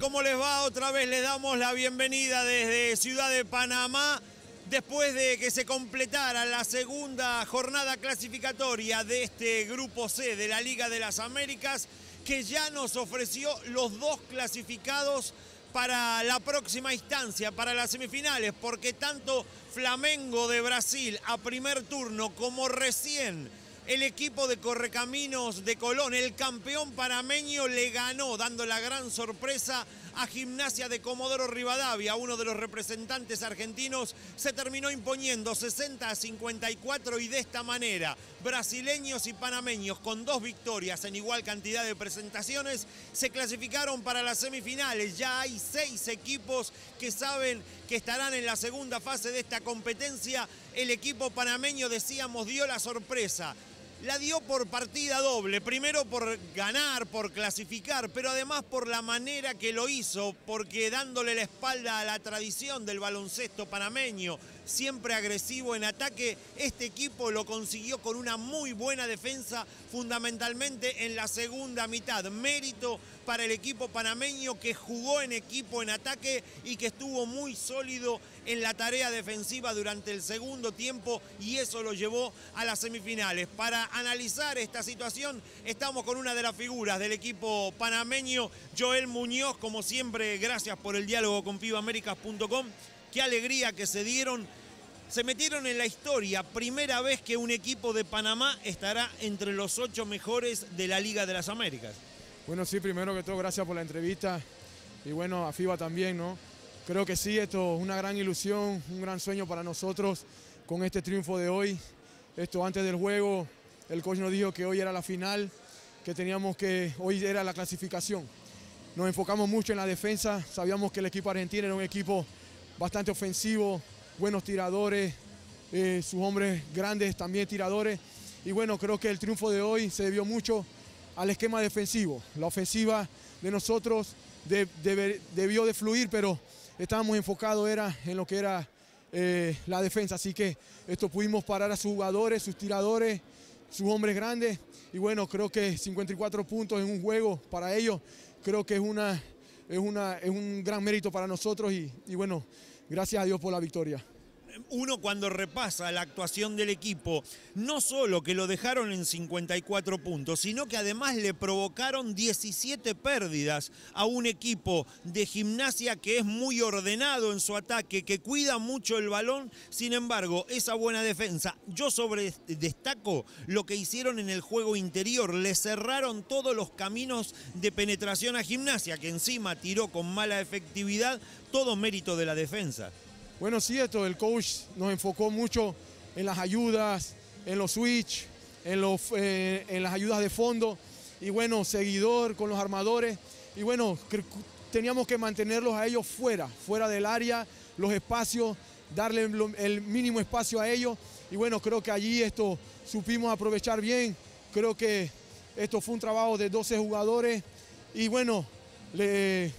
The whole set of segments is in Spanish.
¿Cómo les va? Otra vez les damos la bienvenida desde Ciudad de Panamá. Después de que se completara la segunda jornada clasificatoria de este Grupo C de la Liga de las Américas, que ya nos ofreció los dos clasificados para la próxima instancia, para las semifinales, porque tanto Flamengo de Brasil a primer turno como recién el equipo de Correcaminos de Colón, el campeón panameño, le ganó, dando la gran sorpresa a Gimnasia de Comodoro Rivadavia, uno de los representantes argentinos, se terminó imponiendo 60 a 54 y de esta manera, brasileños y panameños con dos victorias en igual cantidad de presentaciones se clasificaron para las semifinales. Ya hay seis equipos que saben que estarán en la segunda fase de esta competencia. El equipo panameño, decíamos, dio la sorpresa la dio por partida doble. Primero por ganar, por clasificar, pero además por la manera que lo hizo, porque dándole la espalda a la tradición del baloncesto panameño, siempre agresivo en ataque. Este equipo lo consiguió con una muy buena defensa, fundamentalmente en la segunda mitad. Mérito para el equipo panameño que jugó en equipo en ataque y que estuvo muy sólido en la tarea defensiva durante el segundo tiempo y eso lo llevó a las semifinales. Para analizar esta situación estamos con una de las figuras del equipo panameño, Joel Muñoz, como siempre, gracias por el diálogo con pibaméricas.com. Qué alegría que se dieron se metieron en la historia. Primera vez que un equipo de Panamá estará entre los ocho mejores de la Liga de las Américas. Bueno, sí, primero que todo, gracias por la entrevista. Y bueno, a FIBA también, ¿no? Creo que sí, esto es una gran ilusión, un gran sueño para nosotros con este triunfo de hoy. Esto antes del juego, el coach nos dijo que hoy era la final, que teníamos que, hoy era la clasificación. Nos enfocamos mucho en la defensa, sabíamos que el equipo argentino era un equipo bastante ofensivo, buenos tiradores, eh, sus hombres grandes también tiradores. Y bueno, creo que el triunfo de hoy se debió mucho al esquema defensivo. La ofensiva de nosotros debió de fluir, pero estábamos enfocados era en lo que era eh, la defensa. Así que esto pudimos parar a sus jugadores, sus tiradores, sus hombres grandes. Y bueno, creo que 54 puntos en un juego para ellos, creo que es, una, un gran mérito para nosotros. y bueno, Gracias a Dios por la victoria uno cuando repasa la actuación del equipo, no solo que lo dejaron en 54 puntos, sino que además le provocaron 17 pérdidas a un equipo de gimnasia que es muy ordenado en su ataque, que cuida mucho el balón, sin embargo, esa buena defensa, yo sobre destaco lo que hicieron en el juego interior, le cerraron todos los caminos de penetración a gimnasia, que encima tiró con mala efectividad, todo mérito de la defensa. Bueno, sí, el coach nos enfocó mucho en las ayudas, en los switch, en, los, eh, en las ayudas de fondo y bueno, seguidor con los armadores y bueno, teníamos que mantenerlos a ellos fuera, fuera del área, los espacios, darle el mínimo espacio a ellos y bueno, creo que allí esto supimos aprovechar bien, creo que esto fue un trabajo de 12 jugadores y bueno, le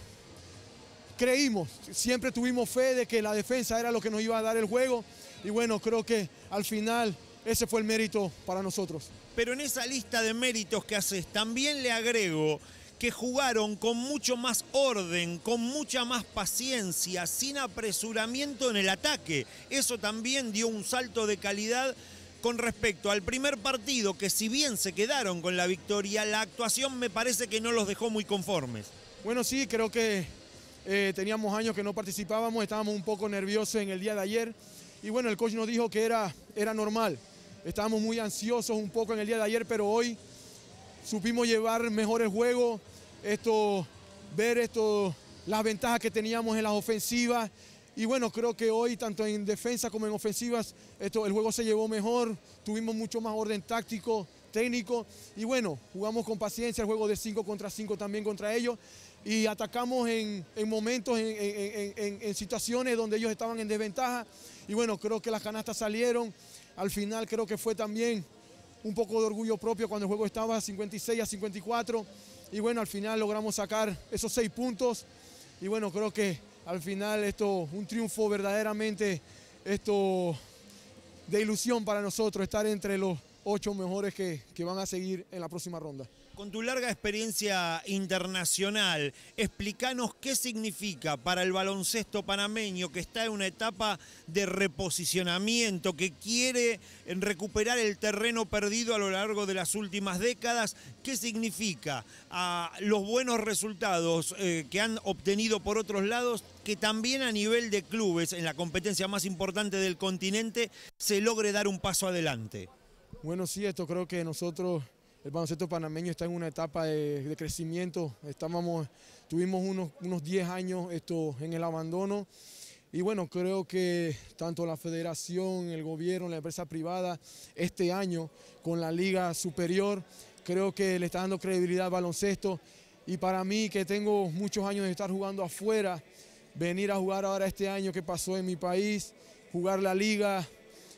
creímos, siempre tuvimos fe de que la defensa era lo que nos iba a dar el juego y bueno, creo que al final ese fue el mérito para nosotros. Pero en esa lista de méritos que haces, también le agrego que jugaron con mucho más orden, con mucha más paciencia, sin apresuramiento en el ataque. Eso también dio un salto de calidad con respecto al primer partido, que si bien se quedaron con la victoria, la actuación me parece que no los dejó muy conformes. Bueno, sí, creo que eh, teníamos años que no participábamos, estábamos un poco nerviosos en el día de ayer. Y bueno, el coach nos dijo que era, era normal. Estábamos muy ansiosos un poco en el día de ayer, pero hoy supimos llevar mejor el juego, esto, ver las ventajas que teníamos en las ofensivas. Y bueno, creo que hoy, tanto en defensa como en ofensivas, esto, el juego se llevó mejor, tuvimos mucho más orden táctico, técnico. Y bueno, jugamos con paciencia el juego de 5 contra 5 también contra ellos y atacamos en, momentos, en, situaciones donde ellos estaban en desventaja. Y bueno, creo que las canastas salieron. Al final creo que fue también un poco de orgullo propio cuando el juego estaba 56 a 54. Y bueno, al final logramos sacar esos seis puntos. Y bueno, creo que al final esto, un triunfo verdaderamente, esto de ilusión para nosotros, estar entre los ocho mejores que van a seguir en la próxima ronda. Con tu larga experiencia internacional, explícanos qué significa para el baloncesto panameño que está en una etapa de reposicionamiento, que quiere recuperar el terreno perdido a lo largo de las últimas décadas, qué significa a los buenos resultados eh, que han obtenido por otros lados, que también a nivel de clubes, en la competencia más importante del continente, se logre dar un paso adelante. Bueno, sí, esto creo que nosotros el baloncesto panameño está en una etapa de, crecimiento. Estábamos, tuvimos unos, unos 10 años esto, en el abandono. Y bueno, creo que tanto la federación, el gobierno, la empresa privada, este año con la Liga Superior, creo que le está dando credibilidad al baloncesto. Y para mí, que tengo muchos años de estar jugando afuera, venir a jugar ahora este año que pasó en mi país, jugar la liga,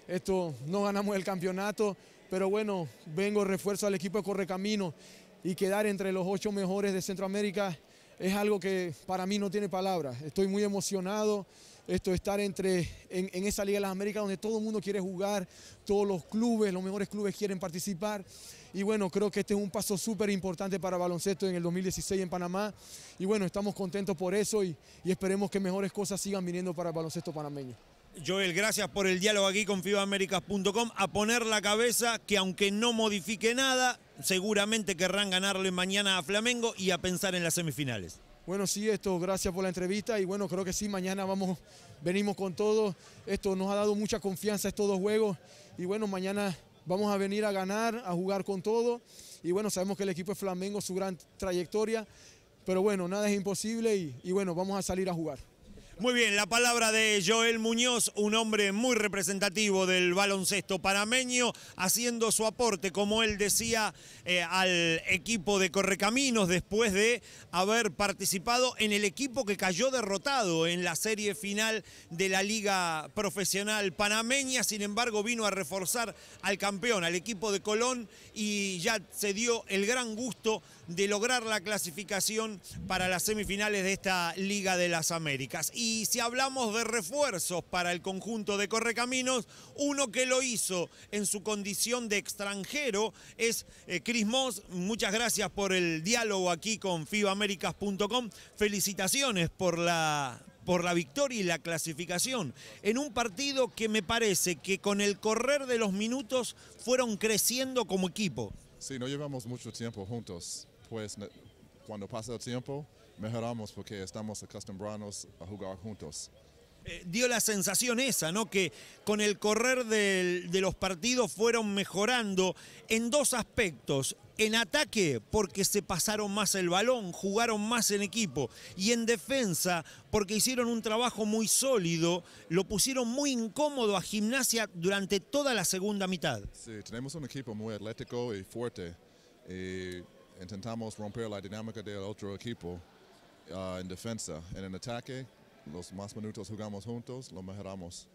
esto no ganamos el campeonato, pero bueno, vengo refuerzo al equipo de Correcamino y quedar entre los ocho mejores de Centroamérica es algo que para mí no tiene palabras. Estoy muy emocionado. Esto estar entre, en, esa Liga de las Américas donde todo el mundo quiere jugar, todos los clubes, los mejores clubes quieren participar. Y bueno, creo que este es un paso súper importante para baloncesto en el 2016 en Panamá. Y bueno, estamos contentos por eso y, y esperemos que mejores cosas sigan viniendo para el baloncesto panameño. Joel, gracias por el diálogo aquí con FIBAaméricas.com. A poner la cabeza que aunque no modifique nada, seguramente querrán ganarle mañana a Flamengo y a pensar en las semifinales. Bueno, sí, esto, gracias por la entrevista y bueno, creo que sí, mañana vamos, venimos con todo. Esto nos ha dado mucha confianza estos dos juegos y bueno, mañana vamos a venir a ganar, a jugar con todo y bueno, sabemos que el equipo es Flamengo, su gran trayectoria, pero bueno, nada es imposible y bueno, vamos a salir a jugar. Muy bien, la palabra de Joel Muñoz, un hombre muy representativo del baloncesto panameño, haciendo su aporte, como él decía, eh, al equipo de Correcaminos después de haber participado en el equipo que cayó derrotado en la serie final de la Liga Profesional Panameña. Sin embargo, vino a reforzar al campeón, al equipo de Colón, y ya se dio el gran gusto de lograr la clasificación para las semifinales de esta Liga de las Américas. Y si hablamos de refuerzos para el conjunto de Correcaminos, uno que lo hizo en su condición de extranjero es eh, Cris Moss. Muchas gracias por el diálogo aquí con Fivamericas.com. Felicitaciones por la, por la victoria y la clasificación en un partido que me parece que con el correr de los minutos fueron creciendo como equipo. Sí, no llevamos mucho tiempo juntos, pues cuando pasa el tiempo, mejoramos porque estamos acostumbrados a jugar juntos. Eh, dio la sensación esa, ¿no? Que con el correr de los partidos fueron mejorando en dos aspectos. En ataque, porque se pasaron más el balón, jugaron más en equipo. Y en defensa, porque hicieron un trabajo muy sólido, lo pusieron muy incómodo a gimnasia durante toda la segunda mitad. Sí, tenemos un equipo muy atlético y fuerte intentamos romper la dinámica del otro equipo uh, en defensa. En el ataque, los más minutos jugamos juntos, lo mejoramos.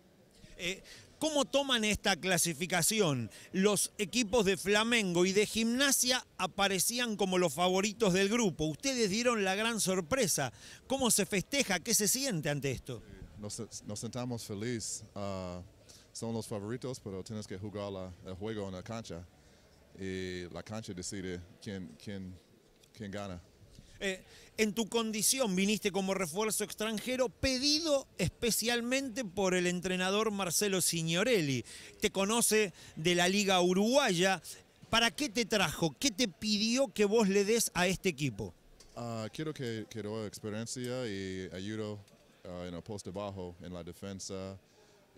Eh, ¿Cómo toman esta clasificación? Los equipos de Flamengo y de Gimnasia aparecían como los favoritos del grupo. Ustedes dieron la gran sorpresa. ¿Cómo se festeja? ¿Qué se siente ante esto? Nos, sentamos feliz. Uh, son los favoritos, pero tienes que jugar el juego en la cancha eh, la cancha decide eh, quién, quién, gana. Eh, en tu condición viniste como refuerzo extranjero, pedido especialmente por el entrenador Marcelo Signorelli. Te conoce de la Liga Uruguaya. ¿Para qué te trajo? ¿Qué te pidió que vos le des a este equipo? Ah, quiero que, quiero experiencia y ayudo ah, en el poste bajo, en la defensa,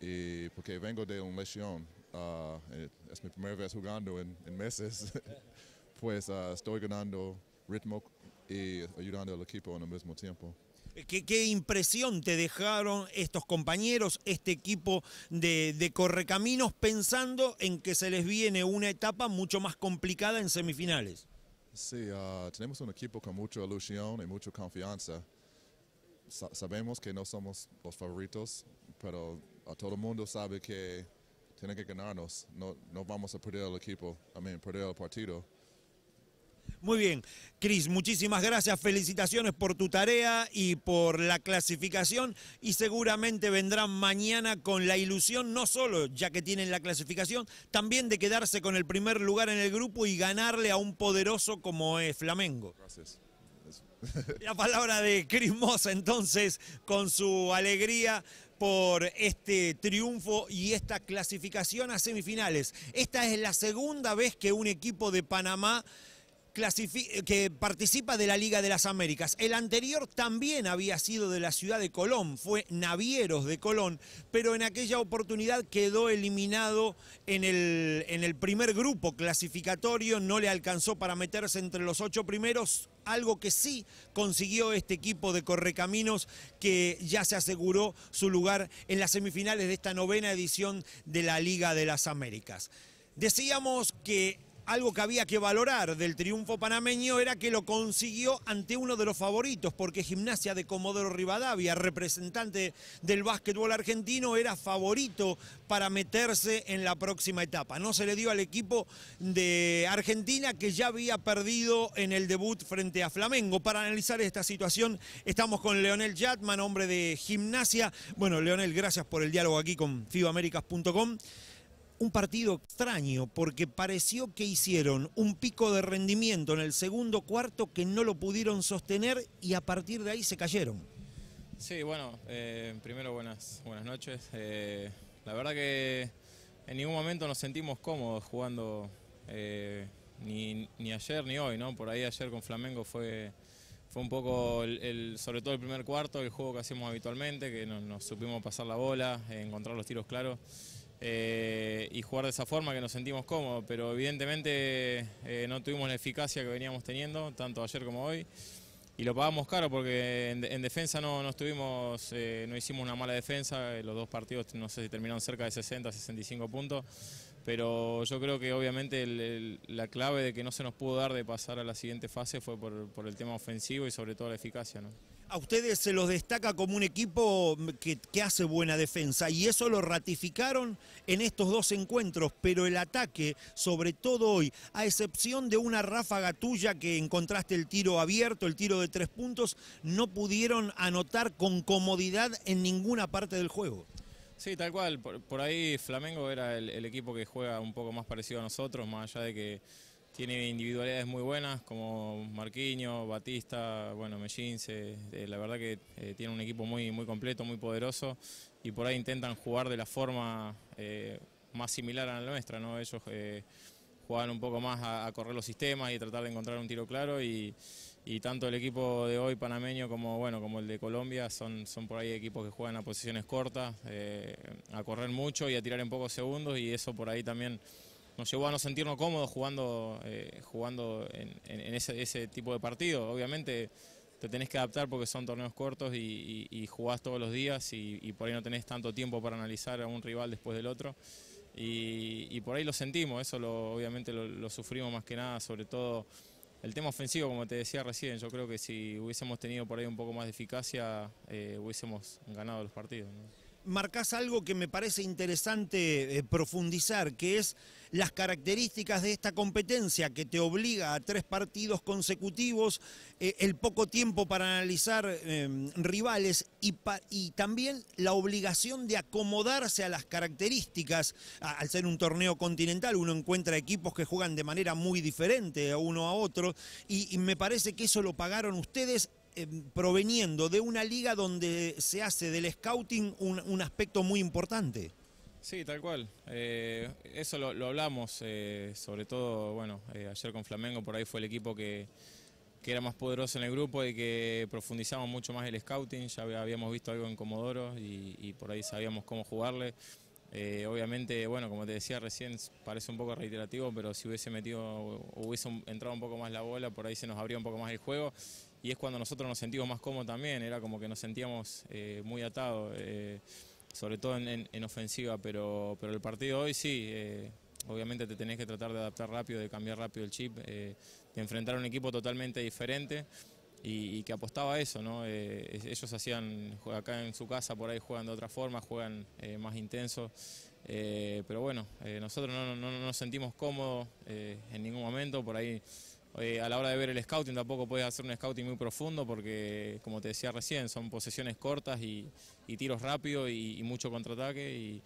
y porque vengo de una lesión. Uh, eh, es mi primera vez jugando en, meses, pues uh, estoy ganando ritmo y ayudando al equipo en el mismo tiempo. ¿Qué, impresión te dejaron estos compañeros, este equipo de, de, Correcaminos, pensando en que se les viene una etapa mucho más complicada en semifinales? Sí, uh, tenemos un equipo con mucha ilusión y mucha confianza. sabemos que no somos los favoritos, pero a todo el mundo sabe que tienen que ganarnos. No, no vamos a perder el equipo, I mean, perder el partido. Muy bien, Cris, muchísimas gracias, felicitaciones por tu tarea y por la clasificación y seguramente vendrán mañana con la ilusión, no solo ya que tienen la clasificación, también de quedarse con el primer lugar en el grupo y ganarle a un poderoso como es Flamengo. Gracias. La palabra de Cris Mosa entonces, con su alegría por este triunfo y esta clasificación a semifinales. Esta es la segunda vez que un equipo de Panamá eh, que participa de la Liga de las Américas. El anterior también había sido de la ciudad de Colón, fue Navieros de Colón, pero en aquella oportunidad quedó eliminado en el, en el primer grupo clasificatorio, no le alcanzó para meterse entre los ocho primeros, algo que sí consiguió este equipo de Correcaminos que ya se aseguró su lugar en las semifinales de esta novena edición de la Liga de las Américas. Decíamos que algo que había que valorar del triunfo panameño era que lo consiguió ante uno de los favoritos, porque Gimnasia de Comodoro Rivadavia, representante del básquetbol argentino, era favorito para meterse en la próxima etapa. No se le dio al equipo de Argentina que ya había perdido en el debut frente a Flamengo. Para analizar esta situación estamos con Leonel Yatman, hombre de Gimnasia. Bueno, Leonel, gracias por el diálogo aquí con FIBAméricas.com un partido extraño porque pareció que hicieron un pico de rendimiento en el segundo cuarto que no lo pudieron sostener y a partir de ahí se cayeron. Sí, bueno, eh, primero buenas, buenas noches. Eh, la verdad que en ningún momento nos sentimos cómodos jugando eh, ni, ayer ni hoy, ¿no? Por ahí ayer con Flamengo fue, fue un poco, el, sobre todo el primer cuarto, el juego que hacemos habitualmente, que nos supimos pasar la bola, encontrar los tiros claros. Eh, y jugar de esa forma que nos sentimos cómodos, pero evidentemente eh, no tuvimos la eficacia que veníamos teniendo, tanto ayer como hoy, y lo pagamos caro porque en, defensa no, no estuvimos, eh, no hicimos una mala defensa, los dos partidos no sé si terminaron cerca de 60, 65 puntos, pero yo creo que obviamente la clave de que no se nos pudo dar de pasar a la siguiente fase fue por, el tema ofensivo y sobre todo la eficacia. ¿no? A ustedes se los destaca como un equipo que, que, hace buena defensa y eso lo ratificaron en estos dos encuentros, pero el ataque, sobre todo hoy, a excepción de una ráfaga tuya que encontraste el tiro abierto, el tiro de tres puntos, no pudieron anotar con comodidad en ninguna parte del juego. Sí, tal cual. Por, ahí Flamengo era el, equipo que juega un poco más parecido a nosotros, más allá de que tiene individualidades muy buenas como Marquinho, Batista, bueno, Mellince, eh, la verdad que eh, tiene un equipo muy, muy completo, muy poderoso y por ahí intentan jugar de la forma eh, más similar a la nuestra, ¿no? Ellos jugaban un poco más a, correr los sistemas y tratar de encontrar un tiro claro y, tanto el equipo de hoy panameño como bueno como el de Colombia son, son por ahí equipos que juegan a posiciones cortas, eh, a correr mucho y a tirar en pocos segundos y eso por ahí también nos llevó a no sentirnos cómodos jugando, eh, jugando en, ese, tipo de partido. Obviamente te tenés que adaptar porque son torneos cortos y, y, jugás todos los días y, y por ahí no tenés tanto tiempo para analizar a un rival después del otro y, por ahí lo sentimos, eso obviamente lo, sufrimos más que nada, sobre todo el tema ofensivo, como te decía recién, yo creo que si hubiésemos tenido por ahí un poco más de eficacia, eh, hubiésemos ganado los partidos. Marcas algo que me parece interesante eh, profundizar, que es las características de esta competencia que te obliga a tres partidos consecutivos, eh, el poco tiempo para analizar em, rivales y, también la obligación de acomodarse a las características. al ser un torneo continental uno encuentra equipos que juegan de manera muy diferente a uno a otro y me parece que eso lo pagaron ustedes Em, proveniendo de una liga donde se hace del scouting un, aspecto muy importante. Sí, tal cual. Eh, eso lo, hablamos, eh, sobre todo, bueno, eh, ayer con Flamengo, por ahí fue el equipo que, era más poderoso en el grupo y que profundizamos mucho más el scouting, ya habíamos visto algo en Comodoro y, por ahí sabíamos cómo jugarle. obviamente, bueno, como te decía recién, parece un poco reiterativo, pero si hubiese metido, hubiese entrado un poco más la bola, por ahí se nos abría un poco más el juego y es cuando nosotros nos sentimos más cómodos también, era como que nos sentíamos eh, muy atados, eh, sobre todo en, ofensiva, pero, pero el partido hoy sí, eh, obviamente te tenés que tratar de adaptar rápido, de cambiar rápido el chip, de enfrentar a un equipo totalmente diferente. Y, que apostaba a eso, ¿no? ellos hacían, acá en su casa por ahí juegan de otra forma, juegan más intenso, pero bueno, nosotros no, no, nos sentimos cómodos en ningún momento, por ahí eh, a la hora de ver el scouting tampoco puedes hacer un scouting muy profundo porque, como te decía recién, son posesiones cortas y, tiros rápidos y, mucho contraataque.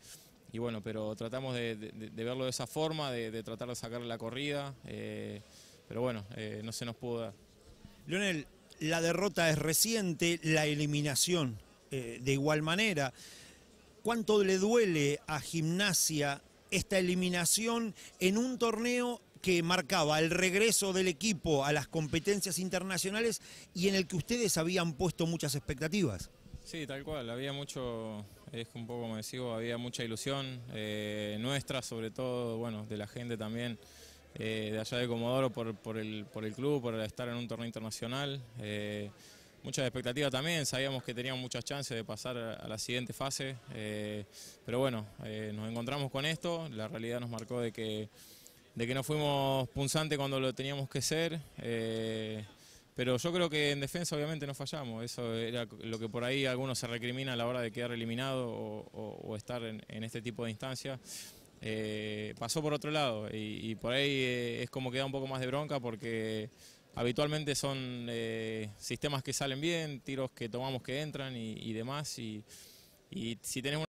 Y, bueno, pero tratamos de, verlo de esa forma, de, tratar de sacar la corrida. Eh, pero bueno, eh, no se nos pudo dar. Leonel, la derrota es reciente, la eliminación de igual manera. ¿Cuánto le duele a Gimnasia esta eliminación en un torneo que marcaba el regreso del equipo a las competencias internacionales y en el que ustedes habían puesto muchas expectativas. Sí, tal cual, había mucho, es un poco como decimos, había mucha ilusión, eh, nuestra sobre todo, bueno, de la gente también, eh, de allá de Comodoro por, el, por el club, por estar en un torneo internacional. Eh, muchas expectativas también, sabíamos que teníamos muchas chances de pasar a la siguiente fase, pero bueno, nos encontramos con esto, la realidad nos marcó de que de que no fuimos punzantes cuando lo teníamos que ser. Eh, pero yo creo que en defensa obviamente no fallamos, eso era lo que por ahí algunos se recrimina a la hora de quedar eliminado o, estar en, este tipo de instancias. Eh, pasó por otro lado y, por ahí eh, es como que da un poco más de bronca porque habitualmente son sistemas que salen bien, tiros que tomamos que entran y, demás. Y, y si tenemos